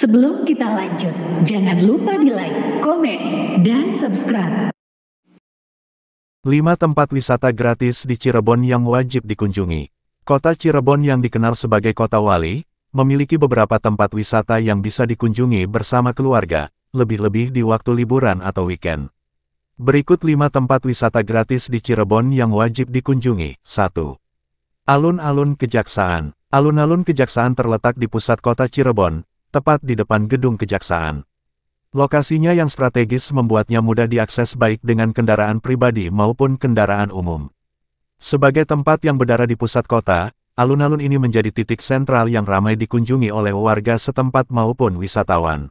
Sebelum kita lanjut, jangan lupa di like, komen, dan subscribe. 5 tempat wisata gratis di Cirebon yang wajib dikunjungi. Kota Cirebon yang dikenal sebagai Kota Wali, memiliki beberapa tempat wisata yang bisa dikunjungi bersama keluarga, lebih-lebih di waktu liburan atau weekend. Berikut 5 tempat wisata gratis di Cirebon yang wajib dikunjungi. 1. Alun-alun Kejaksaan Alun-alun Kejaksaan terletak di pusat kota Cirebon, tepat di depan gedung kejaksaan. Lokasinya yang strategis membuatnya mudah diakses baik dengan kendaraan pribadi maupun kendaraan umum. Sebagai tempat yang berdarah di pusat kota, alun-alun ini menjadi titik sentral yang ramai dikunjungi oleh warga setempat maupun wisatawan.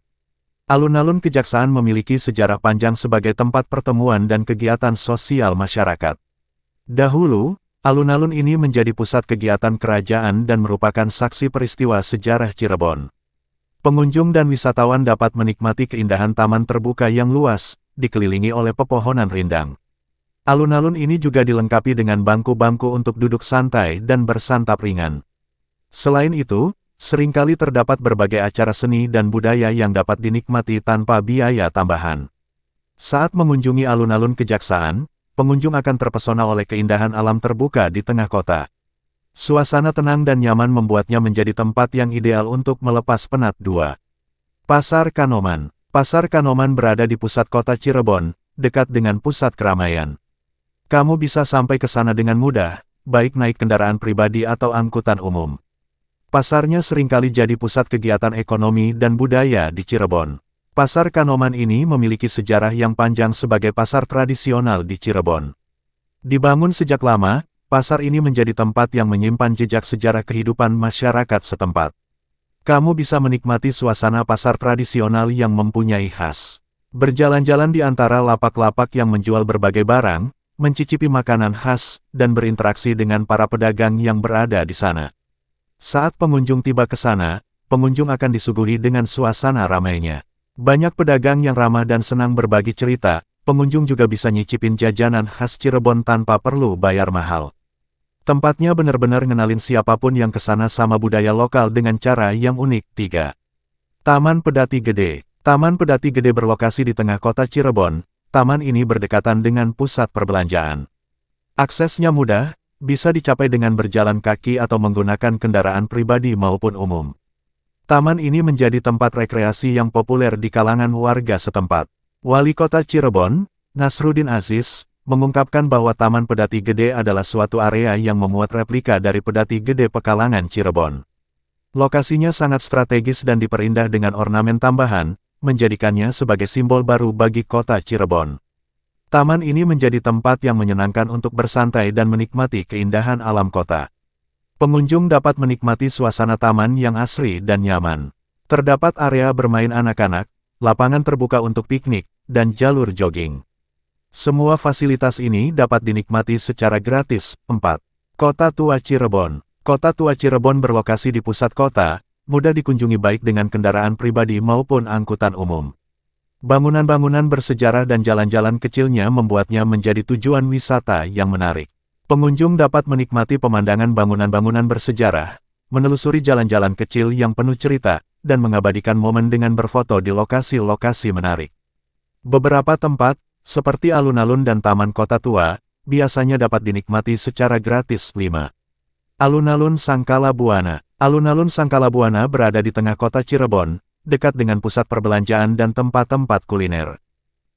Alun-alun Kejaksaan memiliki sejarah panjang sebagai tempat pertemuan dan kegiatan sosial masyarakat. Dahulu, alun-alun ini menjadi pusat kegiatan kerajaan dan merupakan saksi peristiwa sejarah Cirebon. Pengunjung dan wisatawan dapat menikmati keindahan taman terbuka yang luas, dikelilingi oleh pepohonan rindang. Alun-alun ini juga dilengkapi dengan bangku-bangku untuk duduk santai dan bersantap ringan. Selain itu, seringkali terdapat berbagai acara seni dan budaya yang dapat dinikmati tanpa biaya tambahan. Saat mengunjungi alun-alun kejaksaan, pengunjung akan terpesona oleh keindahan alam terbuka di tengah kota. Suasana tenang dan nyaman membuatnya menjadi tempat yang ideal untuk melepas penat dua. Pasar Kanoman Pasar Kanoman berada di pusat kota Cirebon, dekat dengan pusat keramaian. Kamu bisa sampai ke sana dengan mudah, baik naik kendaraan pribadi atau angkutan umum. Pasarnya seringkali jadi pusat kegiatan ekonomi dan budaya di Cirebon. Pasar Kanoman ini memiliki sejarah yang panjang sebagai pasar tradisional di Cirebon. Dibangun sejak lama, pasar ini menjadi tempat yang menyimpan jejak sejarah kehidupan masyarakat setempat. Kamu bisa menikmati suasana pasar tradisional yang mempunyai khas. Berjalan-jalan di antara lapak-lapak yang menjual berbagai barang, mencicipi makanan khas, dan berinteraksi dengan para pedagang yang berada di sana. Saat pengunjung tiba ke sana, pengunjung akan disuguhi dengan suasana ramainya. Banyak pedagang yang ramah dan senang berbagi cerita, pengunjung juga bisa nyicipin jajanan khas Cirebon tanpa perlu bayar mahal. Tempatnya benar-benar ngenalin siapapun yang kesana sama budaya lokal dengan cara yang unik. 3. Taman Pedati Gede Taman Pedati Gede berlokasi di tengah kota Cirebon, taman ini berdekatan dengan pusat perbelanjaan. Aksesnya mudah, bisa dicapai dengan berjalan kaki atau menggunakan kendaraan pribadi maupun umum. Taman ini menjadi tempat rekreasi yang populer di kalangan warga setempat. Wali Kota Cirebon, Nasruddin Aziz, mengungkapkan bahwa Taman Pedati Gede adalah suatu area yang memuat replika dari Pedati Gede Pekalangan Cirebon. Lokasinya sangat strategis dan diperindah dengan ornamen tambahan, menjadikannya sebagai simbol baru bagi kota Cirebon. Taman ini menjadi tempat yang menyenangkan untuk bersantai dan menikmati keindahan alam kota. Pengunjung dapat menikmati suasana taman yang asri dan nyaman. Terdapat area bermain anak-anak, lapangan terbuka untuk piknik, dan jalur jogging. Semua fasilitas ini dapat dinikmati secara gratis. 4. Kota Tua Cirebon Kota Tua Cirebon berlokasi di pusat kota, mudah dikunjungi baik dengan kendaraan pribadi maupun angkutan umum. Bangunan-bangunan bersejarah dan jalan-jalan kecilnya membuatnya menjadi tujuan wisata yang menarik. Pengunjung dapat menikmati pemandangan bangunan-bangunan bersejarah, menelusuri jalan-jalan kecil yang penuh cerita, dan mengabadikan momen dengan berfoto di lokasi-lokasi menarik. Beberapa tempat, seperti alun-alun dan taman kota tua, biasanya dapat dinikmati secara gratis. 5. Alun-alun Sangkala Buana Alun-alun Sangkala Buana berada di tengah kota Cirebon, dekat dengan pusat perbelanjaan dan tempat-tempat kuliner.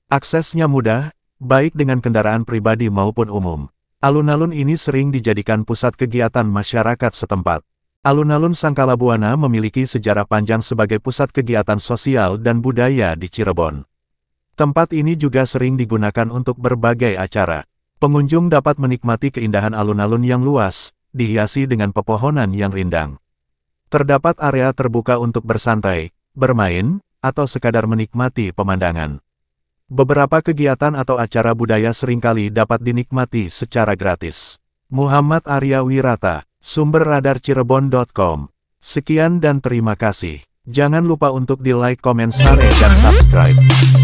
Aksesnya mudah, baik dengan kendaraan pribadi maupun umum. Alun-alun ini sering dijadikan pusat kegiatan masyarakat setempat. Alun-alun Sangkala Buana memiliki sejarah panjang sebagai pusat kegiatan sosial dan budaya di Cirebon. Tempat ini juga sering digunakan untuk berbagai acara. Pengunjung dapat menikmati keindahan alun-alun yang luas, dihiasi dengan pepohonan yang rindang. Terdapat area terbuka untuk bersantai, bermain, atau sekadar menikmati pemandangan. Beberapa kegiatan atau acara budaya seringkali dapat dinikmati secara gratis. Muhammad Arya Wirata, sumber radar Cirebon.com. Sekian dan terima kasih. Jangan lupa untuk di like, komen, share, dan subscribe.